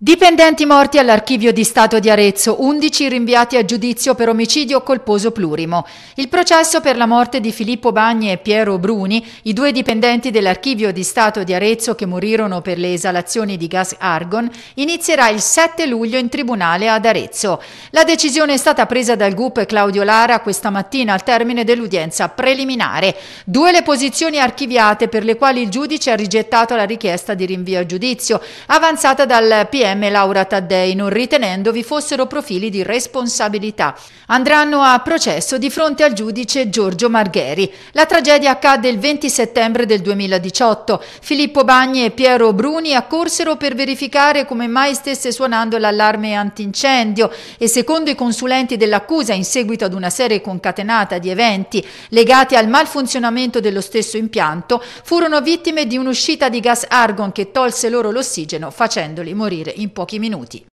Dipendenti morti all'archivio di Stato di Arezzo, 11 rinviati a giudizio per omicidio colposo plurimo. Il processo per la morte di Filippo Bagni e Piero Bruni, i due dipendenti dell'archivio di Stato di Arezzo che morirono per le esalazioni di gas argon, inizierà il 7 luglio in tribunale ad Arezzo. La decisione è stata presa dal GUP Claudio Lara questa mattina al termine dell'udienza preliminare. Due le posizioni archiviate per le quali il giudice ha rigettato la richiesta di rinvio a giudizio, avanzata dal PM PM Laura Taddei, non ritenendo vi fossero profili di responsabilità. Andranno a processo di fronte al giudice Giorgio Margheri. La tragedia accadde il 20 settembre del 2018. Filippo Bagni e Piero Bruni accorsero per verificare come mai stesse suonando l'allarme antincendio e secondo i consulenti dell'accusa in seguito ad una serie concatenata di eventi legati al malfunzionamento dello stesso impianto, furono vittime di un'uscita di gas argon che tolse loro l'ossigeno facendoli morire in pochi minuti.